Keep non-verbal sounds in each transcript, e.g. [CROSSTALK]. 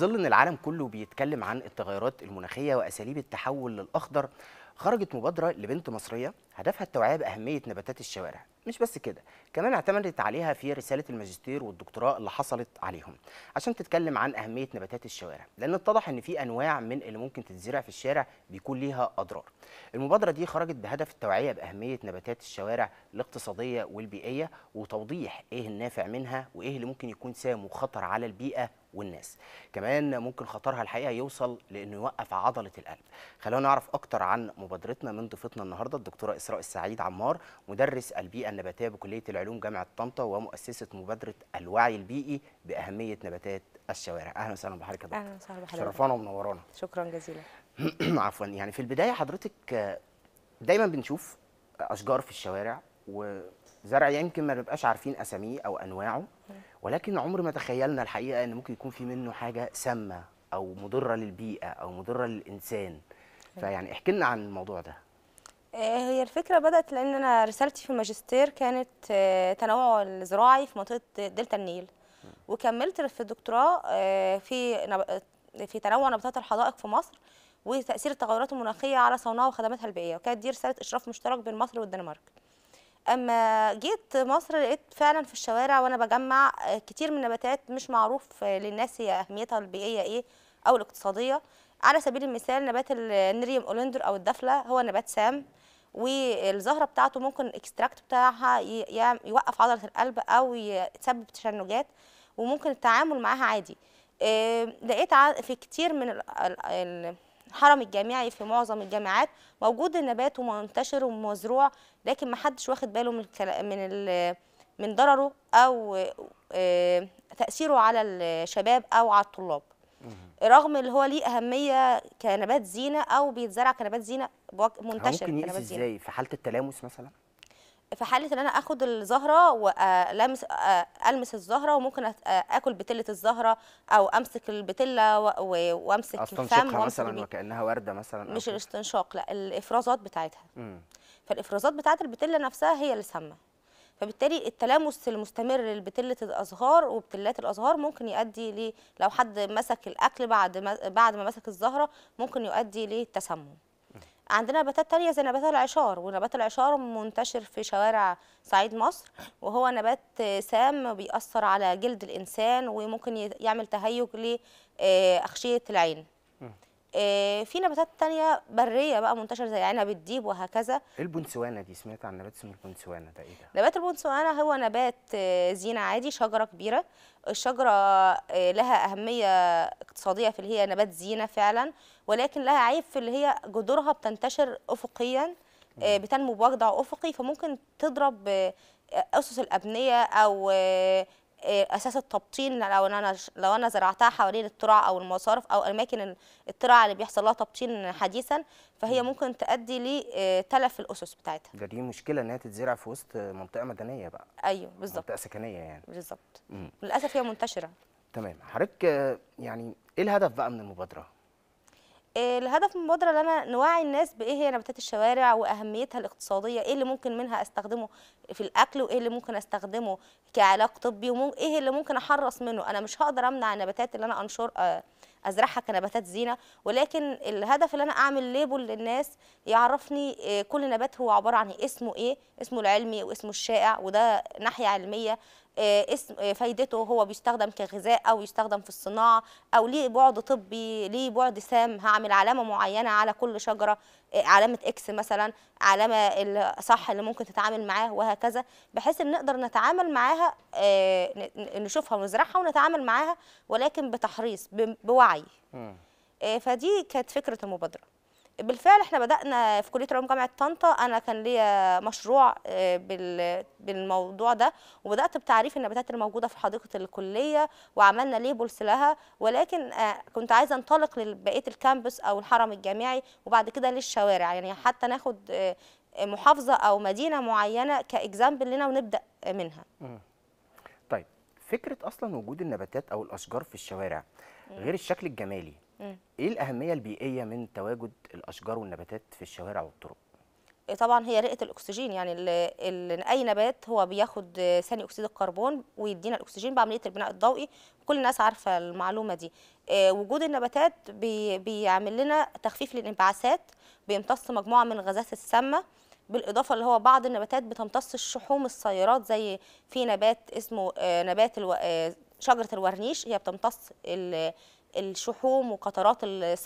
ظل ان العالم كله بيتكلم عن التغيرات المناخيه واساليب التحول للاخضر خرجت مبادره لبنت مصريه هدفها التوعيه باهميه نباتات الشوارع مش بس كده كمان اعتمدت عليها في رساله الماجستير والدكتوراه اللي حصلت عليهم عشان تتكلم عن اهميه نباتات الشوارع لان اتضح ان في انواع من اللي ممكن تتزرع في الشارع بيكون ليها اضرار المبادره دي خرجت بهدف التوعيه باهميه نباتات الشوارع الاقتصاديه والبيئيه وتوضيح ايه النافع منها وايه اللي ممكن يكون سام وخطر على البيئه والناس كمان ممكن خطرها الحقيقه يوصل لانه يوقف عضله القلب خلونا نعرف اكتر عن مبادرتنا من ضيفتنا النهارده الدكتوره اسراء السعيد عمار مدرس البيئه النباتيه بكليه العلوم جامعه طنطا ومؤسسه مبادره الوعي البيئي باهميه نباتات الشوارع اهلا وسهلا بحضرتك يا دكتور اهلا وسهلا بحضرتك شرفانا ومنورانا شكرا جزيلا [CLEARS THROAT] عفوا يعني في البدايه حضرتك دايما بنشوف اشجار في الشوارع و زرع يمكن ما نبقاش عارفين اساميه او انواعه ولكن عمر ما تخيلنا الحقيقه ان ممكن يكون في منه حاجه سامه او مضره للبيئه او مضره للانسان فيعني احكي لنا عن الموضوع ده آه، هي الفكرة بدأت لأن أنا رسالتي في الماجستير كانت آه، تنوع الزراعي في منطقة دلتا النيل وكملت في الدكتوراه آه، في في تنوع نباتات الحدائق في مصر وتأثير التغيرات المناخية على صونها وخدماتها البيئية وكانت دي رسالة إشراف مشترك بين مصر والدنمارك اما جيت مصر لقيت فعلا في الشوارع وانا بجمع آه، كتير من النباتات مش معروف للناس هي اهميتها البيئيه ايه او الاقتصاديه على سبيل المثال نبات النريوم اولندر او الدفله هو نبات سام والزهره بتاعته ممكن الاكستراكت بتاعها يوقف عضله القلب او يسبب تشنجات وممكن التعامل معاها عادي آه، لقيت في كتير من الحرم الجامعي في معظم الجامعات موجود النبات ومنتشر ومزروع لكن ما حدش واخد باله من من من ضرره او آه، تاثيره على الشباب او على الطلاب رغم اللي هو ليه اهميه كنبات زينه او بيتزرع كنبات زينه منتشر ممكن يأذي ازاي في حاله التلامس مثلا في حاله ان انا اخد الزهره والمس المس الزهره وممكن اكل بتله الزهره او امسك البتله وامسك الفم مثلا وكانها ورده مثلا مش الاستنشاق لا الافرازات بتاعتها مم. فالافرازات بتاعت البتله نفسها هي اللي سامه فبالتالي التلامس المستمر لبتله الازهار وبتلات الازهار ممكن يؤدي ل لو حد مسك الاكل بعد ما بعد ما مسك الزهره ممكن يؤدي للتسمم عندنا نباتات تانية زي نبات العشار ونبات العشار منتشر في شوارع صعيد مصر وهو نبات سام بيأثر على جلد الإنسان وممكن يعمل تهيج لأخشية آه، العين آه، في نباتات تانية بريه بقى منتشره زي عنب الديب وهكذا إيه البنسوانة دي سمعت عن نبات اسمه البنسوانة ده ايه ده نبات البنسوانة هو نبات آه، زينه عادي شجره كبيره الشجره لها اهميه اقتصاديه في اللي هي نبات زينه فعلا ولكن لها عيب في اللي هي جذورها بتنتشر افقيا آه، بتنمو بوضع افقي فممكن تضرب آه، اسس الابنيه او آه، اساس التبطين لو انا لو انا زرعتها حوالين الترع او المصارف او اماكن الترع اللي بيحصل لها تبطين حديثا فهي ممكن تؤدي لتلف الاسس بتاعتها ده دي مشكله ان هي تتزرع في وسط منطقه مدنيه بقى ايوه بالظبط منطقه سكنيه يعني بالظبط للاسف هي منتشره تمام حضرتك يعني ايه الهدف بقى من المبادره الهدف من المبادره ان انا نوعي الناس بايه هي نباتات الشوارع واهميتها الاقتصاديه ايه اللي ممكن منها استخدمه في الاكل وايه اللي ممكن استخدمه كعلاج طبي وايه اللي ممكن احرص منه انا مش هقدر امنع النباتات اللي انا انشر آه، ازرعها كنباتات زينه ولكن الهدف ان انا اعمل ليبل للناس يعرفني آه، كل نبات هو عباره عن إيه، اسمه ايه اسمه العلمي واسمه الشائع وده ناحيه علميه آه، اسم آه، فايدته هو بيستخدم كغذاء او يستخدم في الصناعه او ليه بعد طبي ليه بعد سام هعمل علامه معينه على كل شجره آه، علامه اكس مثلا علامه الصح اللي ممكن تتعامل معاه وهكذا بحيث ان نقدر نتعامل معاها نشوفها ونزرعها ونتعامل معاها ولكن بتحريص بوعي فدي كانت فكره المبادره بالفعل احنا بدانا في كليه علوم جامعه طنطا انا كان ليا مشروع آه، بالموضوع ده وبدات بتعريف النباتات الموجوده في حديقه الكليه وعملنا ليبلز لها ولكن آه، كنت عايزه انطلق لبقيه الكامبس او الحرم الجامعي وبعد كده للشوارع يعني حتى ناخد آه، محافظه او مدينه معينه كاكزامبل لنا ونبدا منها طيب فكره اصلا وجود النباتات او الاشجار في الشوارع غير الشكل الجمالي ايه الاهميه البيئيه من تواجد الاشجار والنباتات في الشوارع والطرق إيه، طبعا هي رئه الاكسجين يعني الـ الـ اي نبات هو بياخد ثاني اكسيد الكربون ويدينا الاكسجين بعمليه البناء الضوئي كل الناس عارفه المعلومه دي آه وجود النباتات بي بيعمل لنا تخفيف للانبعاثات بيمتص مجموعه من الغازات السامه بالاضافه اللي هو بعض النباتات بتمتص الشحوم السيارات زي في نبات اسمه آه، نبات الو... آه، شجره الورنيش هي بتمتص الشحوم وقطرات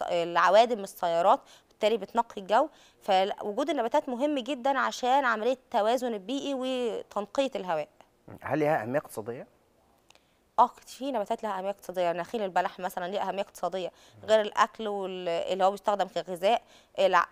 العوادم السيارات بالتالي بتنقي الجو فوجود النباتات مهم جدا عشان عمليه التوازن البيئي وتنقيه الهواء هل لها اهميه اقتصاديه اه في نباتات لها اهميه اقتصاديه يعني نخيل البلح مثلا ليه اهميه اقتصاديه غير الاكل اللي هو بيستخدم كغذاء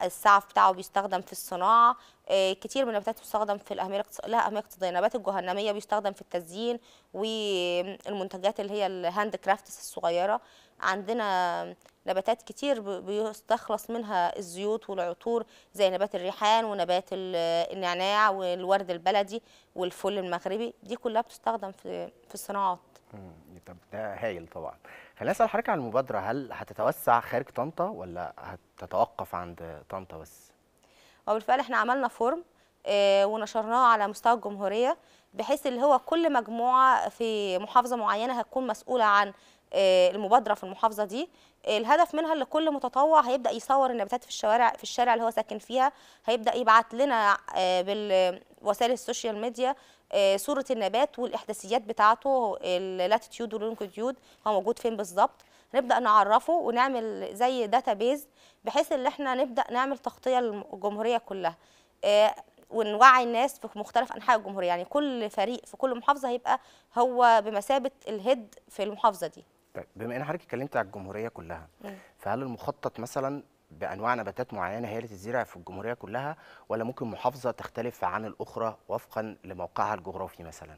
السعف بتاعه بيستخدم في الصناعه آه، كتير من النباتات بتستخدم في الاهميه لها اهميه اقتصاديه نبات الجهنميه بيستخدم في التزيين والمنتجات اللي هي الهاند كرافتس الصغيره عندنا نباتات كتير بيستخلص منها الزيوت والعطور زي نبات الريحان ونبات النعناع والورد البلدي والفل المغربي دي كلها بتستخدم في في الصناعات طب ده هايل طبعا خليني اسال حضرتك عن المبادره هل هتتوسع خارج طنطا ولا هتتوقف عند طنطا بس وبالفعل احنا عملنا فورم آه، ونشرناه على مستوى الجمهوريه بحيث اللي هو كل مجموعه في محافظه معينه هتكون مسؤوله عن آه، المبادره في المحافظه دي آه، الهدف منها ان كل متطوع هيبدا يصور النباتات في الشوارع في الشارع اللي هو ساكن فيها هيبدا يبعت لنا آه، بالوسائل السوشيال ميديا صوره النبات والاحداثيات بتاعته اللاتيتيود واللونجيتيود هو موجود فين بالظبط نبدا نعرفه ونعمل زي داتابيز بحيث ان احنا نبدا نعمل تغطيه للجمهوريه كلها ونوعي الناس في مختلف انحاء الجمهوريه يعني كل فريق في كل محافظه هيبقى هو بمثابه الهيد في المحافظه دي طيب بما ان حضرتك اتكلمت على الجمهوريه كلها فهل المخطط مثلا بانواع نباتات معينه هي اللي تتزرع في الجمهوريه كلها ولا ممكن محافظه تختلف عن الاخرى وفقا لموقعها الجغرافي مثلا؟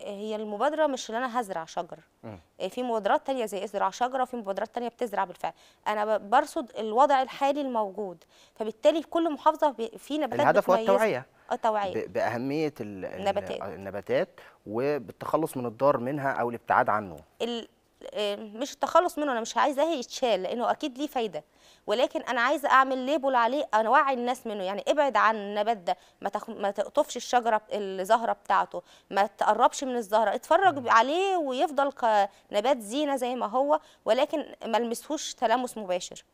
هي المبادره مش اللي انا هزرع شجر م. آه، في مبادرات تانية زي ازرع شجره وفي مبادرات تانية بتزرع بالفعل انا برصد الوضع الحالي الموجود فبالتالي في كل محافظه في نباتات الهدف هو التوعيه آه، التوعيه باهميه النباتات النباتات وبالتخلص من الضار منها او الابتعاد عنه آه، مش التخلص منه انا مش عايزاه يتشال لانه اكيد ليه فايده ولكن انا عايزه اعمل ليبل عليه انا اوعي الناس منه يعني ابعد عن النبات ده ما, تخ... ما تقطفش الشجره الزهره بتاعته ما تقربش من الزهره اتفرج عليه ويفضل كنبات زينه زي ما هو ولكن ما لمسهوش تلامس مباشر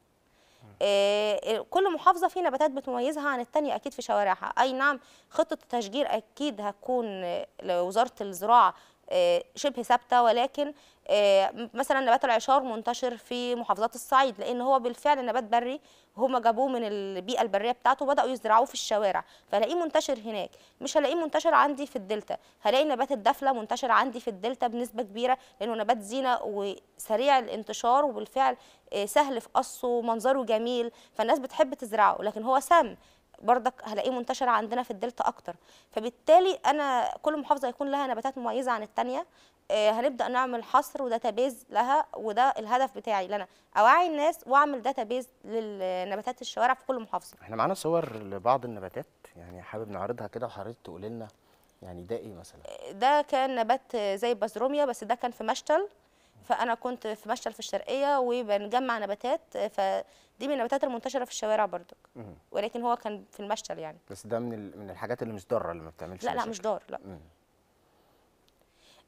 آه، كل محافظه في نباتات بتميزها عن الثانيه اكيد في شوارعها اي نعم خطه التشجير اكيد هتكون لوزاره الزراعه آه، شبه ثابته ولكن آه، مثلا نبات العشار منتشر في محافظات الصعيد لان هو بالفعل نبات بري هما جابوه من البيئه البريه بتاعته وبداوا يزرعوه في الشوارع فلاقيه منتشر هناك مش هلاقيه منتشر عندي في الدلتا هلاقي نبات الدفله منتشر عندي في الدلتا بنسبه كبيره لانه نبات زينه وسريع الانتشار وبالفعل آه، سهل في قصه منظره جميل فالناس بتحب تزرعه لكن هو سام بردك هلاقيه منتشر عندنا في الدلتا اكتر فبالتالي انا كل محافظه يكون لها نباتات مميزه عن الثانيه آه، هنبدا نعمل حصر وداتابيز لها وده الهدف بتاعي ان انا اوعي الناس واعمل داتابيز للنباتات الشوارع في كل محافظه احنا معانا صور لبعض النباتات يعني حابب نعرضها كده وحضرتك تقولي لنا يعني ده ايه مثلا آه، ده كان نبات زي البازروميا بس ده كان في مشتل فانا كنت في مشتل في الشرقيه وبنجمع نباتات فدي من النباتات المنتشره في الشوارع برضك ولكن هو كان في المشتل يعني بس ده من من الحاجات اللي مش ضاره اللي ما بتعملش لا لا مش ضار لا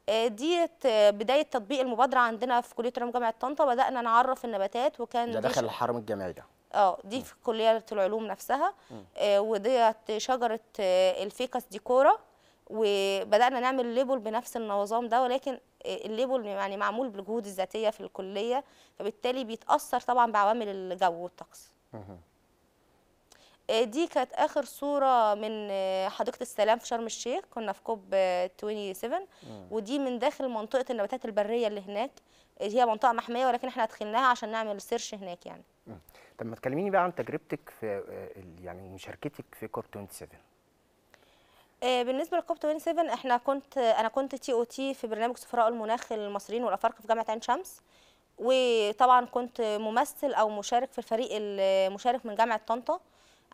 دي آه، ديت بدايه تطبيق المبادره عندنا في كليه علوم جامعه طنطا بدانا نعرف النباتات وكان ده داخل الحرم الجامعي ده اه دي في كليه العلوم نفسها آه، وديت شجره آه، الفيكس ديكوره وبدانا نعمل ليبل بنفس النظام ده ولكن الليبل يعني معمول بالجهود الذاتيه في الكليه فبالتالي بيتاثر طبعا بعوامل الجو والطقس آه، دي كانت اخر صوره من آه، حديقه السلام في شرم الشيخ كنا في كوب 27 آه، ودي من داخل منطقه النباتات البريه اللي هناك هي منطقه محميه ولكن احنا دخلناها عشان نعمل سيرش هناك يعني طب ما تكلميني بقى عن تجربتك في يعني مشاركتك في كوب 27 آه، بالنسبه لكوب 27 احنا كنت انا كنت تي او تي في برنامج سفراء المناخ المصريين والافارقه في جامعه عين شمس وطبعا كنت ممثل او مشارك في الفريق المشارك من جامعه طنطا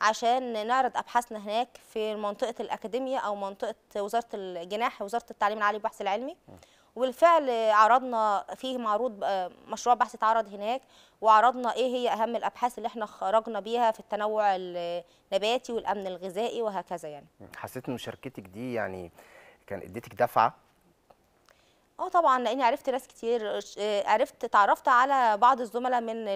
عشان نعرض ابحاثنا هناك في منطقه الاكاديميه او منطقه وزاره الجناح وزاره التعليم العالي والبحث العلمي وبالفعل عرضنا فيه معروض آه، مشروع بحث اتعرض هناك وعرضنا ايه هي اهم الابحاث اللي احنا خرجنا بيها في التنوع النباتي والامن الغذائي وهكذا يعني حسيت ان مشاركتك دي يعني كان اديتك دفعه اه طبعا لاني عرفت ناس كتير آه، عرفت تعرفت على بعض الزملاء من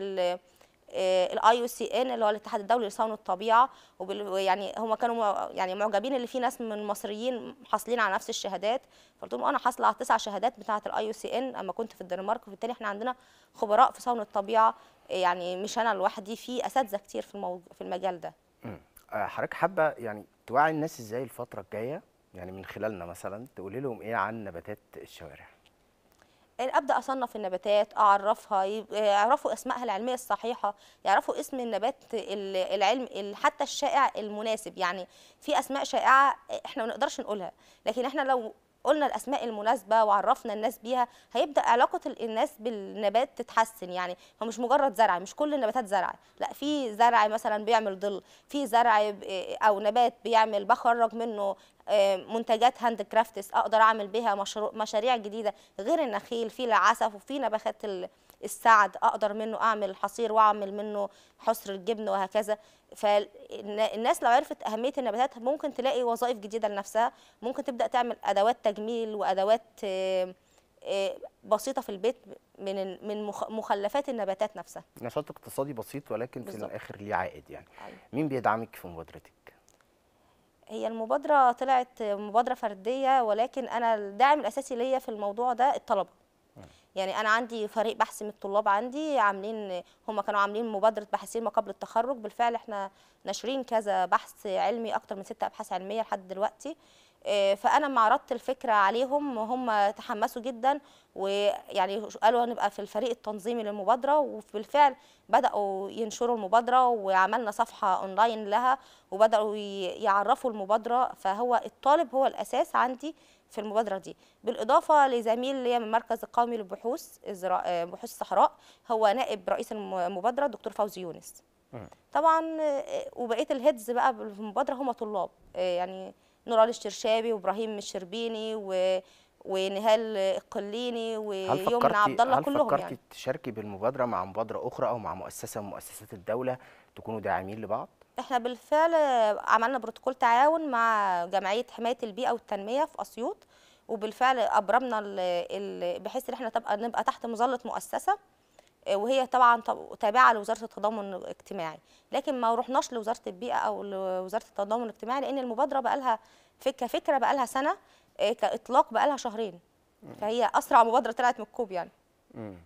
الاي يو سي ان اللي هو الاتحاد الدولي لصون الطبيعه ويعني هم كانوا يعني معجبين اللي في ناس من المصريين حاصلين على نفس الشهادات فقلت لهم انا حاصله على تسع شهادات بتاعه الاي يو سي ان اما كنت في الدنمارك وبالتالي احنا عندنا خبراء في صون الطبيعه آه، يعني مش انا لوحدي في اساتذه كتير في الموضوع في المجال ده آه، حضرتك حابه يعني توعي الناس ازاي الفتره الجايه يعني من خلالنا مثلا تقولي لهم ايه عن نباتات الشوارع إيه، ابدا اصنف النباتات اعرفها يعرفوا إيه، اسمائها العلميه الصحيحه يعرفوا اسم النبات العلم حتى الشائع المناسب يعني في اسماء شائعه احنا ما نقدرش نقولها لكن احنا لو قلنا الاسماء المناسبه وعرفنا الناس بيها هيبدا علاقه الناس بالنبات تتحسن يعني هو مش مجرد زرع مش كل النباتات زرع لا في زرع مثلا بيعمل ظل في زرع او نبات بيعمل بخرج منه آه، منتجات هاند كرافتس اقدر اعمل بيها مشروع مشاريع جديده غير النخيل في العسف وفي نباتات السعد اقدر منه اعمل الحصير واعمل منه حصر الجبن وهكذا فالناس لو عرفت اهميه النباتات ممكن تلاقي وظائف جديده لنفسها ممكن تبدا تعمل ادوات تجميل وادوات آه، آه، بسيطه في البيت من من مخلفات النباتات نفسها نشاط اقتصادي بسيط ولكن بالزبط. في الاخر ليه عائد يعني أيوة. مين بيدعمك في مبادرتك هي المبادره طلعت مبادره فرديه ولكن انا الداعم الاساسي ليا في الموضوع ده الطلبه يعني انا عندي فريق بحث من الطلاب عندي عاملين هم كانوا عاملين مبادره باحثين ما قبل التخرج بالفعل احنا ناشرين كذا بحث علمي اكتر من ست ابحاث علميه لحد دلوقتي آه، فانا ما عرضت الفكره عليهم وهم تحمسوا جدا ويعني قالوا هنبقى في الفريق التنظيمي للمبادره وبالفعل بداوا ينشروا المبادره وعملنا صفحه اونلاين لها وبداوا يعرفوا المبادره فهو الطالب هو الاساس عندي في المبادره دي بالاضافه لزميل ليا من المركز القومي للبحوث آه، بحوث الصحراء هو نائب رئيس المبادره دكتور فوزي يونس آه. طبعا وبقيه الهيدز بقى في المبادره هم طلاب يعني نور علي الشرشابي وابراهيم الشربيني و ونهال القليني ويومنا عبد الله كلهم هل يعني. فكرتي يعني. تشاركي بالمبادره مع مبادره اخرى او مع مؤسسه من مؤسسات الدوله تكونوا داعمين لبعض؟ احنا بالفعل عملنا بروتوكول تعاون مع جمعيه حمايه البيئه والتنميه في اسيوط وبالفعل ابرمنا بحيث ان احنا تبقى نبقى تحت مظله مؤسسه وهي طبعا تابعه لوزاره التضامن الاجتماعي لكن ما رحناش لوزاره البيئه او لوزاره التضامن الاجتماعي لان المبادره بقى لها كفكره بقى لها سنه آه، كاطلاق بقى لها شهرين فهي اسرع مبادره طلعت من الكوب يعني امم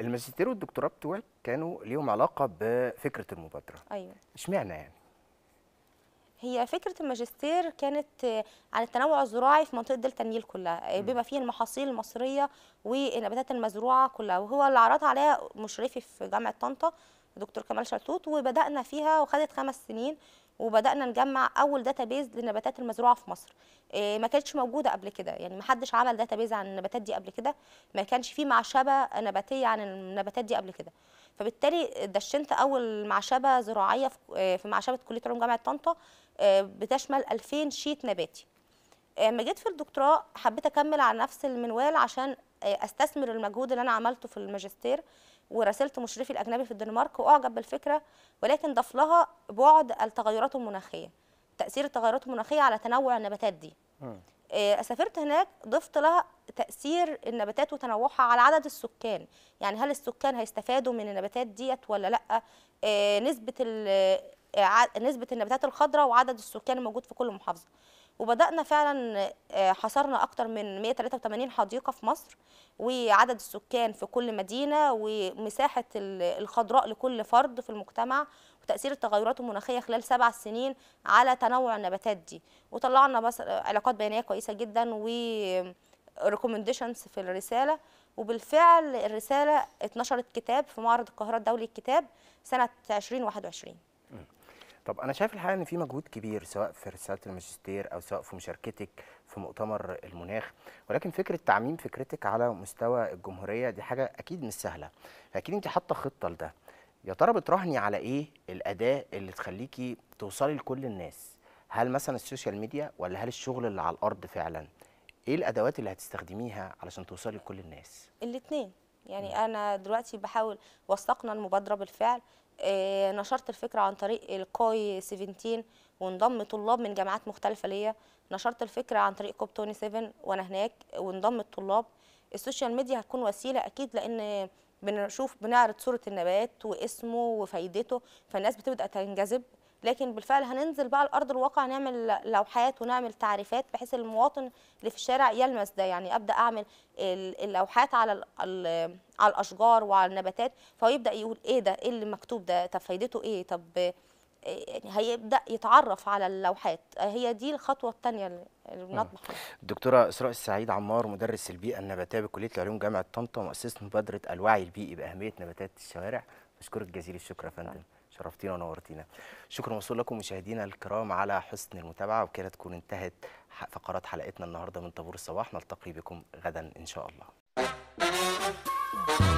الماجستير والدكتوراه بتوعك كانوا ليهم علاقه بفكره المبادره ايوه اشمعنى يعني هي فكره الماجستير كانت عن التنوع الزراعي في منطقه دلتا النيل كلها آه، بما فيه المحاصيل المصريه والنباتات المزروعه كلها وهو اللي عرضها عليها مشرفي في جامعه طنطا دكتور كمال شلتوت وبدانا فيها وخدت خمس سنين وبدانا نجمع اول داتابيز للنباتات المزروعه في مصر إيه ما كانتش موجوده قبل كده يعني ما حدش عمل داتابيز عن النباتات دي قبل كده ما كانش في معشبه نباتيه عن النباتات دي قبل كده فبالتالي دشنت اول معشبه زراعيه في آه، معشبه كليه علوم جامعه طنطا آه، بتشمل 2000 شيت نباتي آه، لما جيت في الدكتوراه حبيت اكمل على نفس المنوال عشان استثمر المجهود اللي انا عملته في الماجستير وراسلت مشرفي الاجنبي في الدنمارك واعجب بالفكره ولكن ضاف لها بعد التغيرات المناخيه تاثير التغيرات المناخيه على تنوع النباتات دي آه، سافرت هناك ضفت لها تاثير النباتات وتنوعها على عدد السكان يعني هل السكان هيستفادوا من النباتات ديت ولا لا آه، نسبه آه، نسبه النباتات الخضراء وعدد السكان الموجود في كل محافظه وبدانا فعلا آه، حصرنا اكتر من 183 حديقه في مصر وعدد السكان في كل مدينه ومساحه الخضراء لكل فرد في المجتمع وتاثير التغيرات المناخيه خلال سبع سنين على تنوع النباتات دي وطلعنا بس آه، علاقات بيانية كويسه جدا و ريكومنديشنز آه، في الرساله وبالفعل الرساله اتنشرت كتاب في معرض القاهره الدولي للكتاب سنه 2021 طب انا شايف الحقيقه ان في مجهود كبير سواء في رساله الماجستير او سواء في مشاركتك في مؤتمر المناخ ولكن فكره تعميم فكرتك على مستوى الجمهوريه دي حاجه اكيد مش سهله فاكيد انت حاطه خطه لده يا ترى بتراهني على ايه الاداه اللي تخليكي توصلي لكل الناس هل مثلا السوشيال ميديا ولا هل الشغل اللي على الارض فعلا ايه الادوات اللي هتستخدميها علشان توصلي لكل الناس الاثنين يعني انا دلوقتي بحاول وثقنا المبادره بالفعل آه، نشرت الفكرة عن طريق القاي 17 وانضم طلاب من جامعات مختلفة ليا نشرت الفكرة عن طريق كوب 27 وانا هناك وانضم الطلاب السوشيال ميديا هتكون وسيلة اكيد لان بنشوف بنعرض صورة النبات واسمه وفايدته فالناس بتبدأ تنجذب لكن بالفعل هننزل بقى الارض الواقع نعمل لوحات ونعمل تعريفات بحيث المواطن اللي في الشارع يلمس ده يعني ابدا اعمل اللوحات على على الاشجار وعلى النباتات فهو يبدا يقول ايه ده ايه اللي مكتوب ده طب فايدته ايه طب آه، هيبدا يتعرف على اللوحات هي دي الخطوه الثانيه اللي بنطمح الدكتوره اسراء السعيد عمار مدرس البيئه النباتيه بكليه العلوم جامعه طنطا مؤسسه مبادره الوعي البيئي باهميه نباتات الشوارع بشكرك جزيل الشكر يا فندم شرفتينا ونورتينا شكرا موصول لكم مشاهدينا الكرام على حسن المتابعه وبكده تكون انتهت فقرات حلقتنا النهارده من طابور الصباح نلتقي بكم غدا ان شاء الله